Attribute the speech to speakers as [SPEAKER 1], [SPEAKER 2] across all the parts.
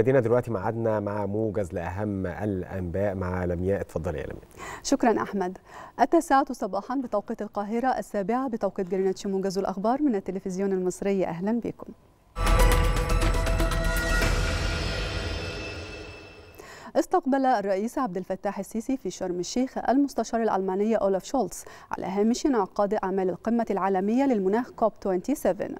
[SPEAKER 1] مشاهدينا دلوقتي معادنا مع موجز لأهم الأنباء مع لمياء اتفضلي يا لمياء شكرا أحمد التاسعة صباحا بتوقيت القاهرة السابعة بتوقيت جرينتش موجز الأخبار من التلفزيون المصري أهلا بكم استقبل الرئيس عبد الفتاح السيسي في شرم الشيخ المستشار الألماني أولف شولتز على هامش انعقاد أعمال القمة العالمية للمناخ كوب 27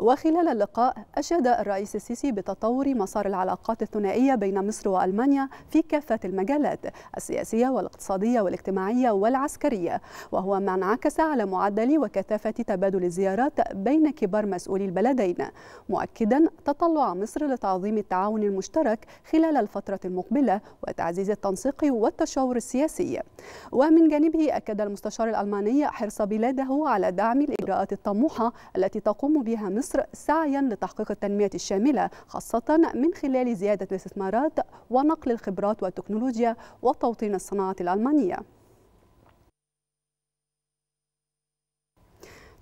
[SPEAKER 1] وخلال اللقاء أشاد الرئيس السيسي بتطور مسار العلاقات الثنائية بين مصر وألمانيا في كافة المجالات السياسية والاقتصادية والاجتماعية والعسكرية وهو ما انعكس على معدل وكثافة تبادل الزيارات بين كبار مسؤولي البلدين مؤكدا تطلع مصر لتعظيم التعاون المشترك خلال الفترة المقبلة وتعزيز التنسيق والتشاور السياسي ومن جانبه أكد المستشار الألماني حرص بلاده على دعم الإجراءات الطموحة التي تقوم بها مصر سعيا لتحقيق التنمية الشاملة خاصة من خلال زيادة الاستثمارات ونقل الخبرات والتكنولوجيا وتوطين الصناعة الألمانية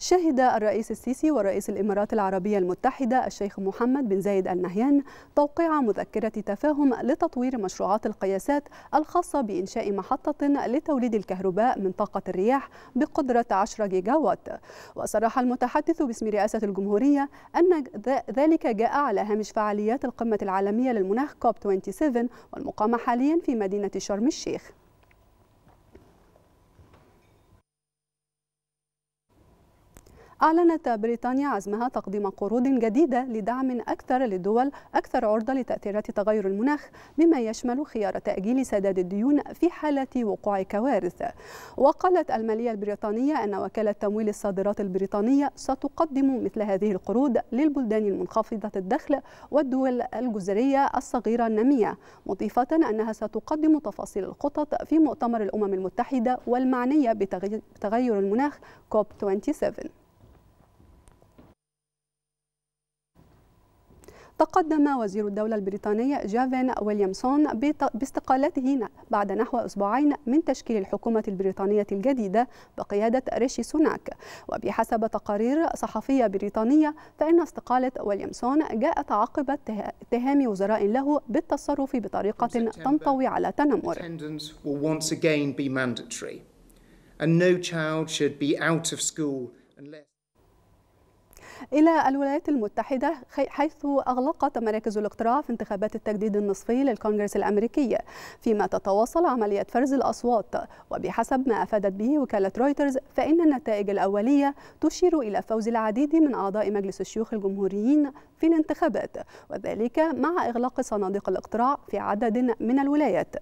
[SPEAKER 1] شهد الرئيس السيسي ورئيس الإمارات العربية المتحدة الشيخ محمد بن زايد آل نهيان توقيع مذكرة تفاهم لتطوير مشروعات القياسات الخاصة بإنشاء محطة لتوليد الكهرباء من طاقة الرياح بقدرة 10 جيجا وات وصرح المتحدث باسم رئاسة الجمهورية أن ذلك جاء على هامش فعاليات القمة العالمية للمناخ كوب 27 والمقامة حاليا في مدينة شرم الشيخ أعلنت بريطانيا عزمها تقديم قروض جديدة لدعم أكثر للدول أكثر عرضة لتأثيرات تغير المناخ مما يشمل خيار تأجيل سداد الديون في حالة وقوع كوارث وقالت المالية البريطانية أن وكالة تمويل الصادرات البريطانية ستقدم مثل هذه القروض للبلدان المنخفضة الدخل والدول الجزرية الصغيرة النامية مضيفة أنها ستقدم تفاصيل الخطط في مؤتمر الأمم المتحدة والمعنية بتغير المناخ كوب 27 تقدم وزير الدولة البريطانية جافين ويليامسون باستقالته بعد نحو أسبوعين من تشكيل الحكومة البريطانية الجديدة بقيادة ريشي سوناك وبحسب تقارير صحفية بريطانية فإن استقالة ويليامسون جاءت عقب اتهام وزراء له بالتصرف بطريقة تنطوي على تنمر and no child should be out of school unless إلى الولايات المتحدة حيث أغلقت مراكز الاقتراع في انتخابات التجديد النصفي للكونغرس الأمريكي فيما تتواصل عملية فرز الأصوات وبحسب ما أفادت به وكالة رويترز فإن النتائج الأولية تشير إلى فوز العديد من أعضاء مجلس الشيوخ الجمهوريين في الانتخابات وذلك مع إغلاق صناديق الاقتراع في عدد من الولايات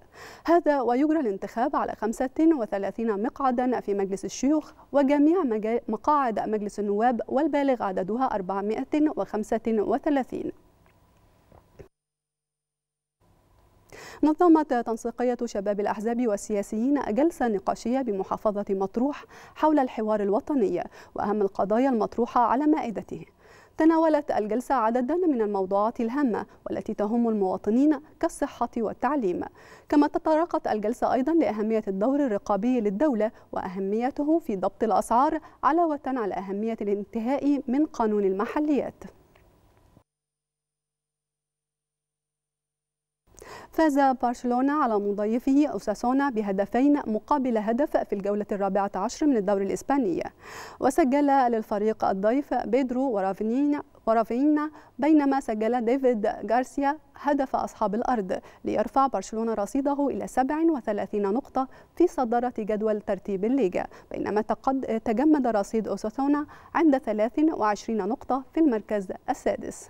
[SPEAKER 1] هذا ويجرى الانتخاب على 35 مقعدا في مجلس الشيوخ وجميع مقاعد مجلس النواب والبالغ عدد عددها 435 نظمت تنسيقية شباب الأحزاب والسياسيين جلسة نقاشية بمحافظة مطروح حول الحوار الوطني وأهم القضايا المطروحة على مائدته تناولت الجلسة عددا من الموضوعات الهامة والتي تهم المواطنين كالصحة والتعليم كما تطرقت الجلسة أيضا لأهمية الدور الرقابي للدولة وأهميته في ضبط الأسعار علاوة على أهمية الانتهاء من قانون المحليات فاز برشلونة على مضيفه أوساسونا بهدفين مقابل هدف في الجولة الرابعة عشر من الدوري الإسباني وسجل للفريق الضيف بيدرو ورافينينا ورافينا بينما سجل ديفيد غارسيا هدف أصحاب الأرض ليرفع برشلونة رصيده إلى 37 نقطة في صدارة جدول ترتيب الليجا بينما تجمد رصيد أوساسونا عند 23 نقطة في المركز السادس